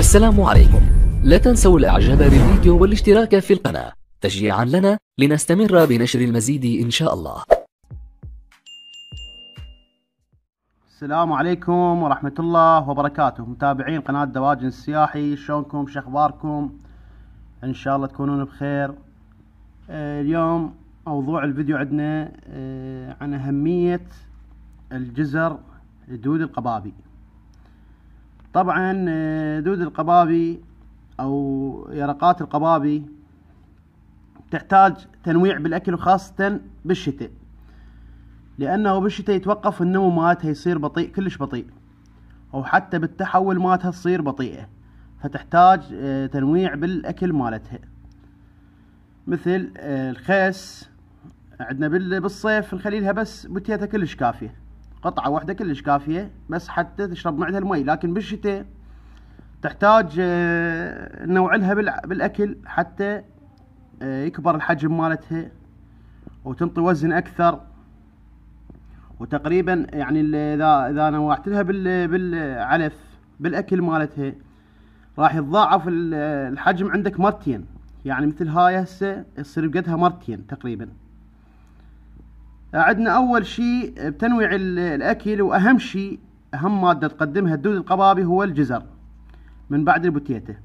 السلام عليكم لا تنسوا الاعجاب بالفيديو والاشتراك في القناة تشجيعا لنا لنستمر بنشر المزيد ان شاء الله السلام عليكم ورحمة الله وبركاته متابعين قناة دواجن السياحي شلونكم شخباركم ان شاء الله تكونون بخير آه، اليوم موضوع الفيديو عندنا آه، عن اهمية الجزر دود القبابي طبعا آه، دود القبابي او يرقات القبابي تحتاج تنويع بالاكل وخاصه بالشتاء لانه بالشتاء يتوقف النمو مالتها يصير بطيء كلش بطيء او حتى بالتحول مالتها تصير بطيئه فتحتاج آه، تنويع بالاكل مالتها مثل آه، الخيس عندنا بالصيف نخلي لها بس بوتيتها كلش كافيه قطعة واحدة كلش كافية بس حتى تشرب معدها المي لكن بالشتاء تحتاج آه، لها بالأكل حتى آه، يكبر الحجم مالتها وتنطي وزن أكثر وتقريبا يعني اذا اذا نوعت لها بالعلف بالاكل مالتها راح يتضاعف الحجم عندك مرتين يعني مثل هاي هسه يصير بقدها مرتين تقريبا عندنا أول شيء بتنويع الأكل وأهم شيء أهم مادة تقدمها الدود القبابي هو الجزر من بعد البوتيتة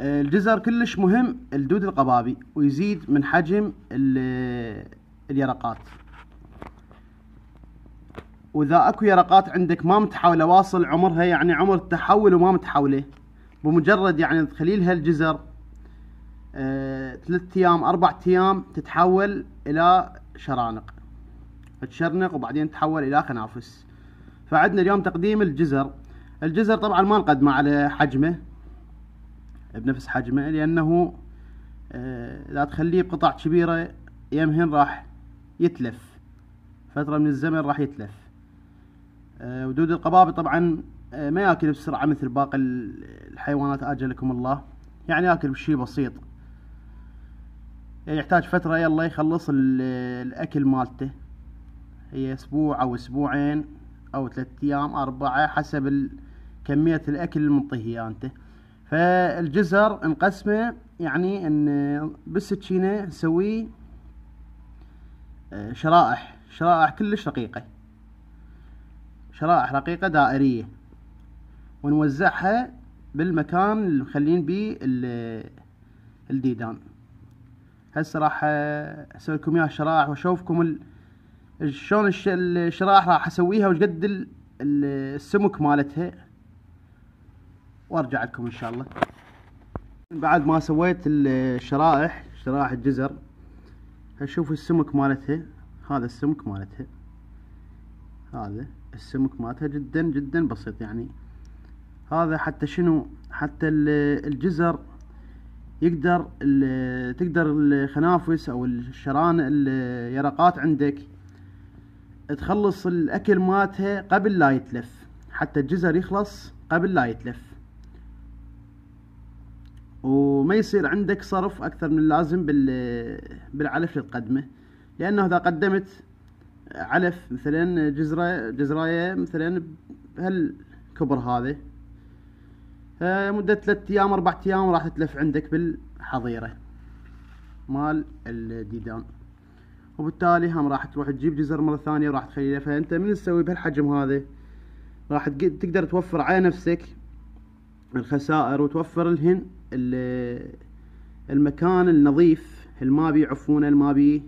آه، الجزر كلش مهم الدود القبابي ويزيد من حجم اليرقات واذا اكو يرقات عندك ما متحوله واصل عمرها يعني عمر التحول وما متحوله بمجرد يعني تخلي لها الجزر آه، ثلاث ايام اربع ايام تتحول الى شرانق تشرنق وبعدين تتحول الى خنافس فعندنا اليوم تقديم الجزر الجزر طبعا ما نقدمه على حجمه بنفس حجمه لانه آه، اذا تخليه بقطع كبيره يمهن راح يتلف فتره من الزمن راح يتلف آه، ودود القبابي طبعا آه، ما ياكل بسرعه مثل باقي الحيوانات اجلكم الله يعني ياكل بشيء بسيط يعني يحتاج فترة يلا يخلص الأكل مالته هي أسبوع أو أسبوعين أو ثلاثة أيام أربعة حسب كمية الأكل المنطيه أنت فالجزر نقسمه يعني إن بالسكينة نسوي آه، شرائح شرائح كلش رقيقة شرائح رقيقة دائرية ونوزعها بالمكان اللي مخلين بيه الديدان هسه راح آه، اسوي لكم اياها شرائح واشوفكم شلون الشرائح راح اسويها وش قد السمك مالتها وارجع لكم ان شاء الله بعد ما سويت الشرائح شرائح الجزر هشوف السمك مالتها هذا السمك مالتها هذا السمك مالتها جدا جدا بسيط يعني هذا حتى شنو حتى الجزر يقدر تقدر الخنافس او الشران اليرقات عندك تخلص الاكل مالتها قبل لا يتلف حتى الجزر يخلص قبل لا يتلف وما يصير عندك صرف اكثر من اللازم بالعلف تقدمه لانه اذا قدمت علف مثلا جزره جزرايه مثلا بهالكبر هذا آه، مدة ثلاث ايام اربع ايام راح تتلف عندك بالحظيرة مال الديدان وبالتالي هم راح تروح تجيب جزر مرة ثانية وراح تخيلها فانت من تسوي بهالحجم هذا راح تقدر توفر على نفسك الخسائر وتوفر لهن المكان النظيف الما بي عفونة الما بي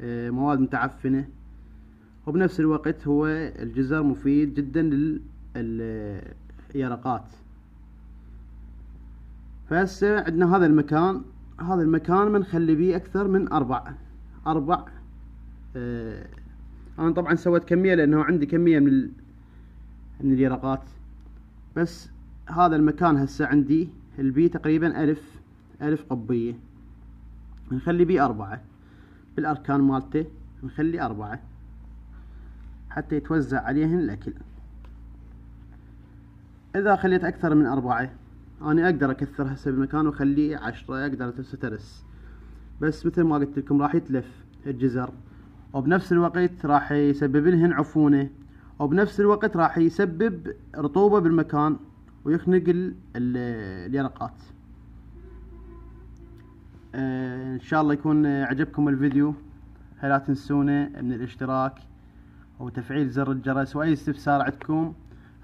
آه، مواد متعفنة وبنفس الوقت هو الجزر مفيد جدا لليرقات فهسه عندنا هذا المكان هذا المكان بنخلي بيه اكثر من اربع اربع آه انا طبعا سويت كميه لانه عندي كميه من من اليرقات بس هذا المكان هسه عندي البي تقريبا الف الف قبيه نخلي بيه اربعه بالاركان مالته نخلي اربعه حتى يتوزع عليهن الاكل اذا خليت اكثر من اربعه انا اقدر اكثر هسه بمكان واخليه عشرة اقدر اتلسه ترس بس مثل ما قلت لكم راح يتلف الجزر وبنفس الوقت راح يسبب لهن عفونه وبنفس الوقت راح يسبب رطوبة بالمكان ويخنق اليرقات آه ان شاء الله يكون عجبكم الفيديو لا تنسونا من الاشتراك وتفعيل زر الجرس واي استفسار عندكم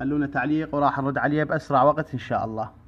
خلونا تعليق وراح نرد عليه باسرع وقت ان شاء الله